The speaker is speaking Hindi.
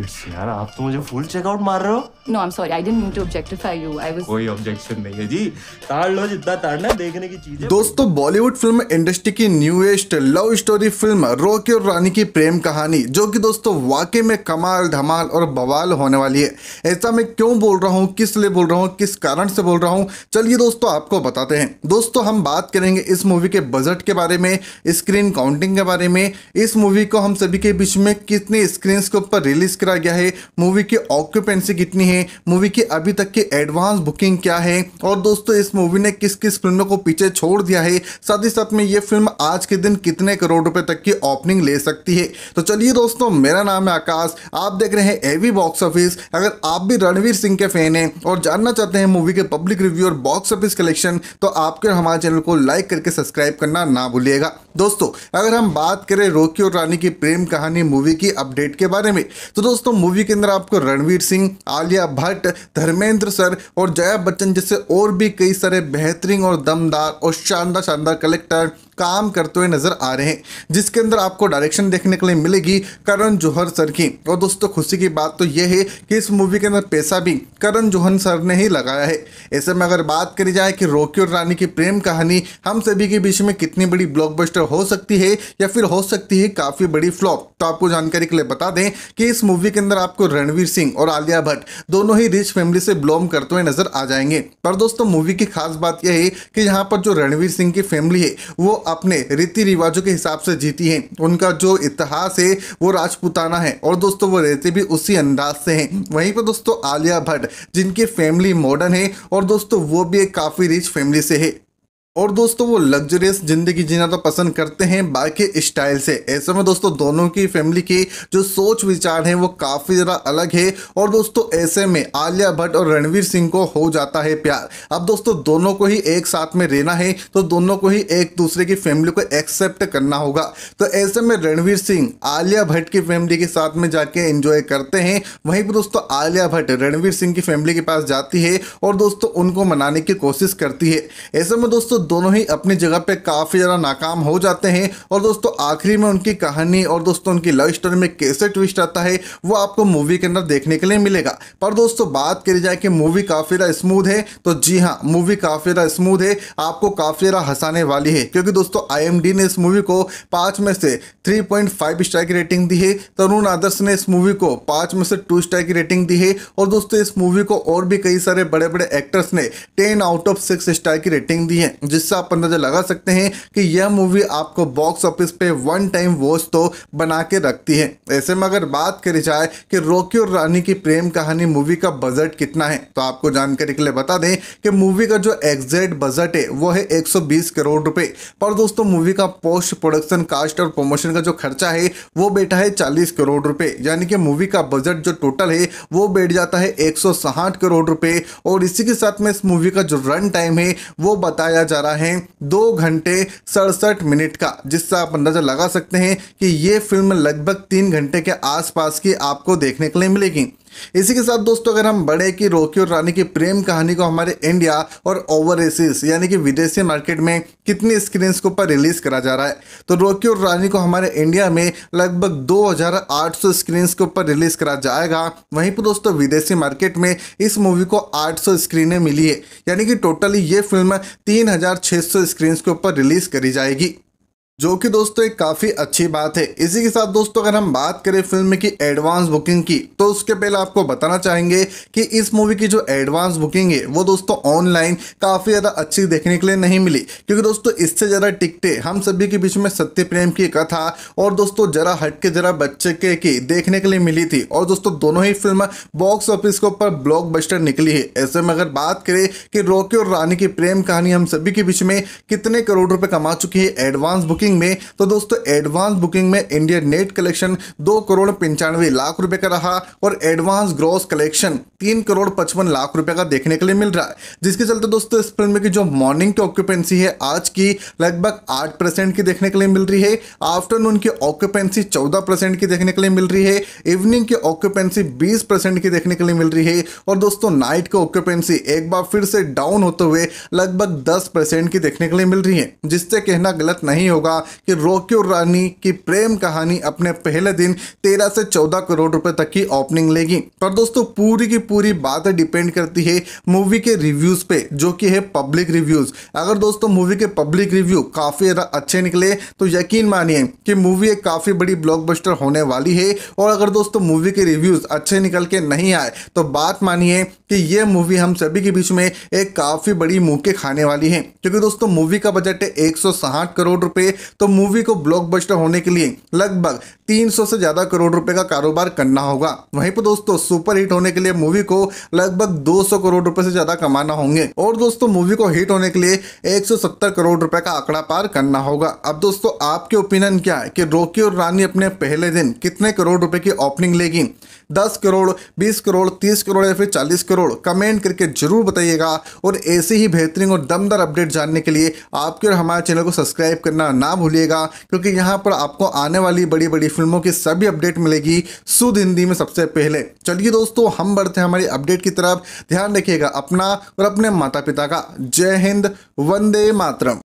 यार आप तो मुझे फुल चेकआउट मार रहे हो no I am sorry I didn't mean to objectify you I was कोई ऑब्जेक्शन नहीं है जी ताड़ लो जितना ताड़ना देखने की चीज है दोस्तों बॉलीवुड फिल्म इंडस्ट्री की newest love story film Rocky और रानी की प्रेम कहानी जो कि दोस्तों वाकई में कमाल धमाल और बवाल होने वाली है ऐसा मैं क्यों बोल रहा हूँ किस लिए बोल रहा हूँ किस कारण से बोल रहा हूँ चलिए दोस्तों आपको बताते हैं दोस्तों हम बात करेंगे इस मूवी के बजट के बारे में स्क्रीन काउंटिंग के बारे में इस मूवी को हम सभी के बीच में कितने स्क्रीन के ऊपर रिलीज करा गया है मूवी की ऑक्यूपेंसी कितनी है मूवी की अभी तक की एडवांस बुकिंग क्या है और दोस्तों इस मूवी ने किस किस फिल्मों को पीछे छोड़ दिया है साथ ही साथ में ये फिल्म आज के दिन कितने करोड़ रुपए तक की ओपनिंग ले सकती है तो चलिए दोस्तों मेरा नाम है आकाश आप देख रहे हैं एवी बॉक्स ऑफिस अगर आप भी रणवीर सिंह के फैन हैं और जानना चाहते हैं मूवी के पब्लिक रिव्यू और बॉक्स ऑफिस कलेक्शन तो आपके हमारे चैनल को लाइक करके सब्सक्राइब करना ना भूलिएगा दोस्तों अगर हम बात करें रोकी और रानी की प्रेम कहानी मूवी की अपडेट के बारे में तो दोस्तों मूवी के अंदर आपको रणवीर सिंह आलिया भट्ट धर्मेंद्र सर और जया बच्चन जैसे और भी कई सारे बेहतरीन और दमदार और शानदार शानदार कलेक्टर काम करते हुए नजर आ रहे हैं जिसके अंदर आपको डायरेक्शन देखने के लिए मिलेगी करण जौहर सर की और दोस्तों खुशी की बात तो यह है कि इस मूवी के अंदर पैसा भी करण जौहर सर ने ही लगाया है ऐसे में अगर बात करी जाए कि रोकी और रानी की प्रेम कहानी हम सभी के बीच में कितनी बड़ी ब्लॉकबस्टर हो सकती है या फिर हो सकती है काफ़ी बड़ी फ्लॉप तो आपको जानकारी के लिए बता दें कि इस मूवी के अंदर आपको रणवीर सिंह और आलिया भट्ट दोनों ही रिच फैमिली से बिलोंग करते हुए नजर आ जाएंगे पर दोस्तों मूवी की खास बात यह है कि यहाँ पर जो रणवीर सिंह की फैमिली है वो अपने रीति रिवाजों के हिसाब से जीती है उनका जो इतिहास है वो राजपूताना है और दोस्तों वो रहते भी उसी अंदाज से हैं वहीं पर दोस्तों आलिया भट्ट जिनकी फैमिली मॉडर्न है और दोस्तों वो भी एक काफ़ी रिच फैमिली से है और दोस्तों वो लग्जरियस ज़िंदगी जीना तो पसंद करते हैं बाकी स्टाइल से ऐसे में दोस्तों दोनों की फैमिली की जो सोच विचार हैं वो काफ़ी ज़रा अलग है और दोस्तों ऐसे में आलिया भट्ट और रणवीर सिंह को हो जाता है प्यार अब दोस्तों दोनों को ही एक साथ में रहना है तो दोनों को ही एक दूसरे की फैमिली को एक्सेप्ट करना होगा तो ऐसे में रणवीर सिंह आलिया भट्ट की फैमिली के साथ में जाके एंजॉय करते हैं वहीं पर दोस्तों आलिया भट्ट रणवीर सिंह की फैमिली के पास जाती है और दोस्तों उनको मनाने की कोशिश करती है ऐसे में दोस्तों दोनों ही अपनी जगह पे काफ़ी ज़्यादा नाकाम हो जाते हैं और दोस्तों आखिरी में उनकी कहानी और दोस्तों उनकी लव स्टोरी में कैसे ट्विस्ट आता है वो आपको मूवी के अंदर देखने के लिए मिलेगा पर दोस्तों बात करी जाए कि मूवी काफ़ी ज़्यादा स्मूथ है तो जी हाँ मूवी काफ़ी ज़्यादा स्मूथ है आपको काफ़ी ज़्यादा हंसाने वाली है क्योंकि दोस्तों आई ने इस मूवी को पांच में से थ्री पॉइंट फाइव स्टार की रेटिंग दी है तरुण आदर्श ने इस मूवी को पांच में से टू स्टार की रेटिंग दी है और दोस्तों इस मूवी को और भी कई सारे बड़े बड़े एक्टर्स ने ten out of six star की रेटिंग दी है जिससे आप अंदाजा लगा सकते हैं कि यह मूवी आपको बॉक्स ऑफिस पे वन टाइम वॉच तो बना के रखती है ऐसे में अगर बात करी जाए कि रोकी और रानी की प्रेम कहानी मूवी का बजट कितना है तो आपको जानकारी के लिए बता दें कि मूवी का जो एग्जैक्ट बजट है वो है एक करोड़ रुपए पर दोस्तों मूवी का पोस्ट प्रोडक्शन कास्ट और प्रमोशन का जो खर्चा है वो बैठा है चालीस करोड़ रुपए यानी कि मूवी का बजट जो टोटल है वो बैठ जाता है एक करोड़ रुपए और इसी के साथ में इस मूवी का जो रन टाइम है वो बताया जा रहा रहा है दो घंटे सड़सठ मिनट का जिससे आप अंदाजा लगा सकते हैं कि ये फिल्म लगभग तीन घंटे के आसपास की आपको देखने के लिए मिलेगी इसी के साथ दोस्तों अगर हम बढ़े कि रोकी और रानी की प्रेम कहानी को हमारे इंडिया और ओवरसीज यानी कि विदेशी मार्केट में कितनी स्क्रीन के ऊपर रिलीज करा जा रहा है तो रोकी और रानी को हमारे इंडिया में लगभग 2,800 स्क्रीन के ऊपर रिलीज करा जाएगा वहीं पर दोस्तों विदेशी मार्केट में इस मूवी को 800 स्क्रीनें मिली है यानी कि टोटली ये फिल्म सौ स्क्रीन के ऊपर रिलीज करी जाएगी जो कि दोस्तों एक काफ़ी अच्छी बात है इसी के साथ दोस्तों अगर हम बात करें फिल्म की एडवांस बुकिंग की तो उसके पहले आपको बताना चाहेंगे कि इस मूवी की जो एडवांस बुकिंग है वो दोस्तों ऑनलाइन काफ़ी ज़्यादा अच्छी देखने के लिए नहीं मिली क्योंकि दोस्तों इससे ज़रा टिकटे हम सभी के बीच में सत्य प्रेम की कथा और दोस्तों जरा हटके जरा बच्चे के की देखने के लिए मिली थी और दोस्तों दोनों ही फिल्म बॉक्स ऑफिस के ऊपर ब्लॉक निकली है ऐसे में अगर बात करें कि रोके और रानी की प्रेम कहानी हम सभी के बीच में कितने करोड़ रुपए कमा चुकी है एडवांस बुकिंग बुकिंग में तो दोस्तों एडवांस बुकिंग में इंडियन नेट कलेक्शन दो करोड़ पंचानवे लाख रुपए का रहा और एडवांस ग्रॉस कलेक्शन तीन करोड़ पचपन लाख रुपए का देखने के लिए मिल रहा है जिसके चलते दोस्तों इस फिल्म की जो मॉर्निंग की ऑक्यूपेंसी है आज की लगभग आठ परसेंट की देखने के लिए मिल रही है आफ्टरनून की ऑक्यूपेंसी चौदह परसेंट की देखने के लिए मिल रही है इवनिंग की ऑक्यूपेंसी बीस परसेंट की देखने के लिए मिल रही है और दोस्तों नाइट की ऑक्यूपेंसी एक बार फिर से डाउन होते हुए लगभग दस की देखने के लिए मिल रही है जिससे कहना गलत नहीं होगा कि रोक्यो रानी की प्रेम कहानी अपने पहले दिन तेरह से चौदह करोड़ रुपए तक की ओपनिंग लेगी पर दोस्तों पूरी की पूरी बात डिपेंड करती है मूवी के रिव्यूज़ पे जो कि है पब्लिक रिव्यूज़ अगर दोस्तों मूवी के पब्लिक रिव्यू काफ़ी अच्छे निकले तो यकीन मानिए कि मूवी एक काफ़ी बड़ी ब्लॉकबस्टर होने वाली है और अगर दोस्तों मूवी के रिव्यूज़ अच्छे निकल के नहीं आए तो बात मानिए कि ये मूवी हम सभी के बीच में एक काफ़ी बड़ी मूके खाने वाली है क्योंकि दोस्तों मूवी का बजट है एक करोड़ रुपए तो मूवी को ब्लॉकबस्टर होने के लिए लगभग 300 से ज़्यादा करोड़ रुपए का कारोबार करना होगा वहीं पर दोस्तों सुपर हिट होने के लिए मूवी को लगभग 200 करोड़ रुपए से ज़्यादा कमाना होंगे और दोस्तों मूवी को हिट होने के लिए एक करोड़ रुपए का आंकड़ा पार करना होगा अब दोस्तों आपके ओपिनियन क्या है की रोकी और रानी अपने पहले दिन कितने करोड़ रुपए की ओपनिंग लेगी दस करोड़ बीस करोड़ तीस करोड़ या फिर चालीस करोड़ कमेंट करके जरूर बताइएगा और ऐसे ही बेहतरीन और दमदार अपडेट जानने के लिए आपके और हमारे चैनल को सब्सक्राइब करना ना भूलिएगा क्योंकि यहाँ पर आपको आने वाली बड़ी बड़ी फिल्मों की सभी अपडेट मिलेगी शुद्ध हिंदी में सबसे पहले चलिए दोस्तों हम बढ़ते हैं हमारी अपडेट की तरफ ध्यान रखिएगा अपना और अपने माता पिता का जय हिंद वंदे मातरम